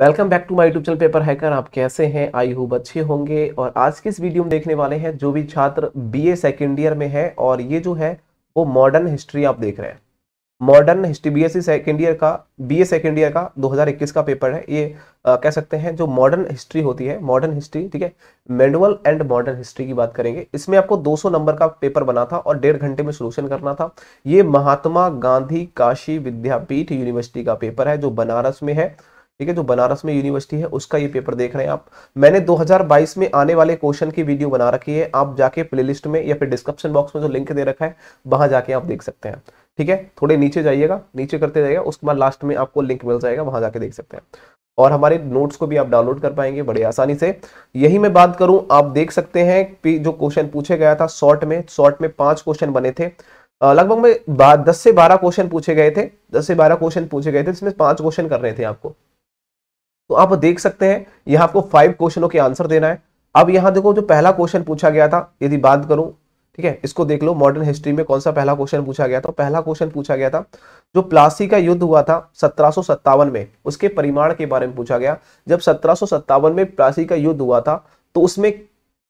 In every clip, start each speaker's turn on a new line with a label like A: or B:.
A: welcome back to my YouTube channel paper hacker आप कैसे हैं आई होप अच्छे होंगे और आज के इस वीडियो में देखने वाले हैं जो भी छात्र बीए सेकेंड ईयर में है और ये जो है वो मॉडर्न हिस्ट्री आप देख रहे हैं modern history B BSc second year का बीए सेकेंड ईयर का 2021 का पेपर है ये आ, कह सकते हैं जो मॉडर्न हिस्ट्री होती है मॉडर्न हिस्ट्री ठीक है मैनुअल एंड मॉडर्न हिस्ट्री की बात करेंगे इसमें आपको 200 नंबर का पेपर बना था और डेढ़ घंटे में सोल्यूशन करना था ये महात्मा गांधी काशी विद्यापीठ यूनिवर्सिटी का पेपर है जो बनारस में है ठीक है जो बनारस में यूनिवर्सिटी है उसका ये पेपर देख रहे हैं आप मैंने 2022 में आने वाले क्वेश्चन की वीडियो बना रखी है आप जाके प्ले में या फिर डिस्क्रिप्शन बॉक्स में जो लिंक दे रखा है वहां जाके आप देख सकते हैं ठीक है थोड़े नीचे जाइएगा नीचे करते जाइएगा उसके बाद लास्ट में आपको लिंक मिल जाएगा वहां जाके देख सकते हैं और हमारे नोट्स को भी आप डाउनलोड कर पाएंगे बड़े आसानी से यही मैं बात करूं आप देख सकते हैं कि जो क्वेश्चन पूछे गया था शॉर्ट में शॉर्ट में पांच क्वेश्चन बने थे लगभग में दस से बारह क्वेश्चन पूछे गए थे दस से बारह क्वेश्चन पूछे गए थे जिसमें पांच क्वेश्चन कर रहे थे आपको तो आप देख सकते हैं यहां आपको फाइव क्वेश्चनों के आंसर देना है अब यहां देखो जो पहला क्वेश्चन पूछा गया था यदि बात करूं ठीक है इसको देख लो मॉडर्न हिस्ट्री में कौन सा पहला क्वेश्चन पूछा गया था तो पहला क्वेश्चन पूछा गया था जो प्लासी का युद्ध हुआ था सत्रह में उसके परिमाण के बारे में पूछा गया जब सत्रह में प्लासी का युद्ध हुआ था तो उसमें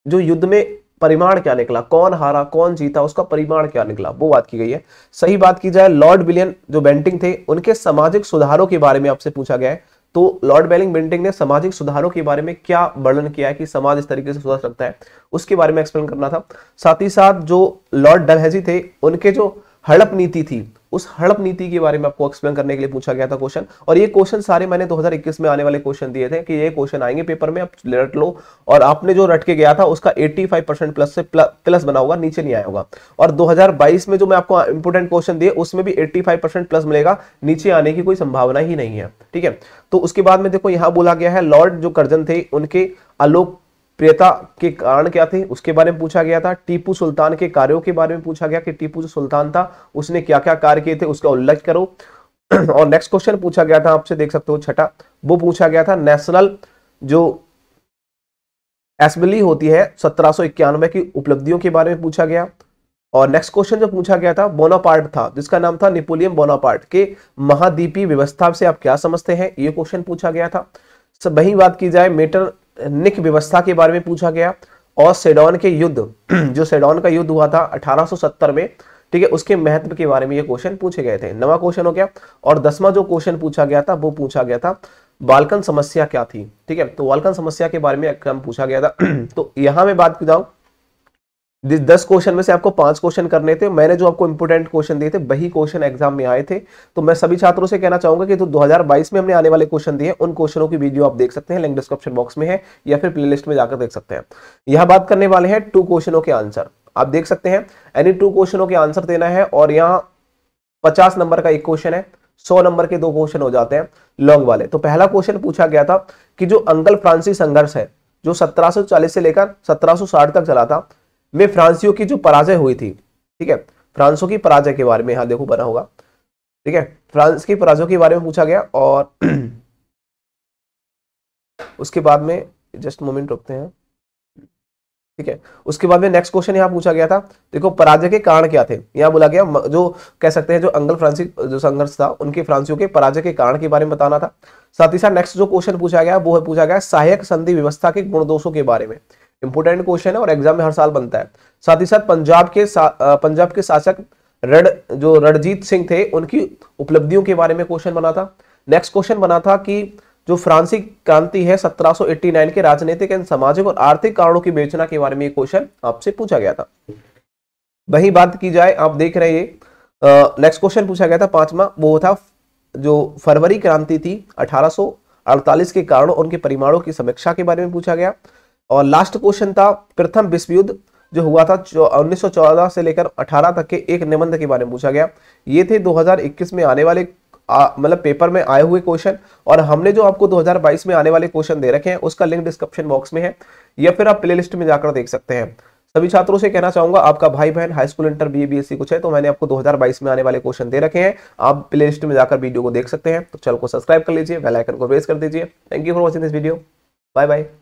A: जो युद्ध में परिमाण क्या निकला कौन हारा कौन जीता उसका परिमाण क्या निकला वो बात की गई है सही बात की जाए लॉर्ड विलियन जो बेंटिंग थे उनके सामाजिक सुधारों के बारे में आपसे पूछा गया है तो लॉर्ड बेलिंग बेंटिंग ने सामाजिक सुधारों के बारे में क्या वर्णन किया है कि समाज इस तरीके से सुधार सकता है उसके बारे में एक्सप्लेन करना था साथ ही साथ जो लॉर्ड डलहेजी थे उनके जो हड़प नीति थी उस हड़प नीति के बारे में आपको एक्सप्लेन करने के लिए पूछा गया था क्वेश्चन और ये क्वेश्चन सारे मैंने 2021 में आने वाले क्वेश्चन दिए थे कि ये क्वेश्चन आएंगे पेपर में आप रट लो और आपने जो रट के गया था उसका 85 परसेंट प्लस से प्लस बना होगा नीचे नहीं आया होगा और 2022 में जो मैं आपको इंपोर्टेंट क्वेश्चन दिए उसमें भी एट्टी प्लस मिलेगा नीचे आने की कोई संभावना ही नहीं है ठीक है तो उसके बाद में देखो यहां बोला गया है लॉर्ड जो कर्जन थे उनके आलोक प्रियता के कारण क्या थे उसके बारे में पूछा गया था टीपू सुल्तान के कार्यों के बारे में पूछा गया कि टीपू जो सुल्तान था उसने क्या क्या कार्य किए थे उसका उल्लेख करो और नेक्स्ट क्वेश्चन पूछा गया था आपसे देख सकते हो छठा वो पूछा गया था नेशनल जो एसेंबली होती है सत्रह की उपलब्धियों के बारे में पूछा गया और नेक्स्ट क्वेश्चन जो पूछा गया था बोनापार्ट था जिसका नाम था निपोलियन बोनापार्ट के महाद्वीपीय व्यवस्था से आप क्या समझते हैं ये क्वेश्चन पूछा गया था वही बात की जाए मेटर निक व्यवस्था के बारे में पूछा गया और सेडोन के युद्ध जो सेडोन का युद्ध हुआ था 1870 में ठीक है उसके महत्व के बारे में ये क्वेश्चन पूछे गए थे नवा क्वेश्चन हो गया और दसवा जो क्वेश्चन पूछा गया था वो पूछा गया था बालकन समस्या क्या थी ठीक है तो बालकन समस्या के बारे में पूछा गया था तो यहां मैं बात बताऊं दस क्वेश्चन में से आपको पांच क्वेश्चन करने थे मैंने जो आपको इंपोर्टेंट क्वेश्चन दिए थे वही क्वेश्चन एग्जाम में आए थे तो मैं सभी छात्रों से कहना चाहूंगा कि जो तो 2022 में हमने आने वाले क्वेश्चन दिए उन क्वेश्चनों की वीडियो आप देख सकते हैं लिंक डिस्क्रिप्शन बॉक्स में है या फिर प्ले में जाकर देख सकते हैं यहाँ बात करने वाले हैं टू क्वेश्चनों के आंसर आप देख सकते हैं एनी टू क्वेश्चनों के आंसर देना है और यहाँ पचास नंबर का एक क्वेश्चन है सौ नंबर के दो क्वेश्चन हो जाते हैं लॉन्ग वाले तो पहला क्वेश्चन पूछा गया था कि जो अंकल फ्रांसिस संघर्ष है जो 1740 से लेकर 1760 तक चला था में फ्रांसियों की जो पराजय हुई थी ठीक है फ्रांसों की पराजय के बारे में यहाँ देखो बना होगा ठीक है फ्रांस की पराजयों के बारे में पूछा गया और उसके बाद में जस्ट मोमेंट रुकते हैं ठीक है उसके बाद में नेक्स्ट क्वेश्चन यहाँ पूछा गया था देखो पराजय के कारण क्या थे यहाँ बोला गया जो कह सकते हैं जो अंगल फ्रांसी जो संघर्ष था उनके फ्रांसियों के पराजय के कारण के बारे में बताना था साथ ही साथ नेक्स्ट जो क्वेश्चन पूछा गया वो है पूछा गया सहायक संधि व्यवस्था के गुण दोषों के बारे में इंपोर्टेंट क्वेश्चन है और एग्जाम में हर साल बनता है साथ ही साथ पंजाब के सा, पंजाब के शासक रण जो रणजीत सिंह थे उनकी उपलब्धियों के बारे में क्वेश्चन बना था नेक्स्ट क्वेश्चन बना था कि जो फ्रांसी क्रांति है 1789 के राजनीतिक एवं सामाजिक और आर्थिक कारणों की विवेचना के बारे में ये क्वेश्चन आपसे पूछा गया था वही बात की जाए आप देख रहे हैं नेक्स्ट क्वेश्चन पूछा गया था पांचवा वो था जो फरवरी क्रांति थी 1848 के कारणों उनके परिमाणों की समीक्षा के बारे में पूछा गया और लास्ट क्वेश्चन था प्रथम विश्व युद्ध जो हुआ था उन्नीस से लेकर 18 तक के एक निबंध के बारे में पूछा गया ये थे 2021 में आने वाले मतलब पेपर में आए हुए क्वेश्चन और हमने जो आपको 2022 में आने वाले क्वेश्चन दे रखे हैं उसका लिंक डिस्क्रिप्शन बॉक्स में है या फिर आप प्लेलिस्ट में जाकर देख सकते हैं सभी छात्रों से कहना चाहूंगा आपका भाई बहन high school inter B B कुछ है तो मैंने आपको 2022 में आने वाले क्वेश्चन दे रखे हैं आप प्लेलिस्ट में जाकर वीडियो को देख सकते हैं तो चैनल को सब्सक्राइब कर लीजिए बेल आइकन को प्रेस कर दीजिए thank you for watching this video bye bye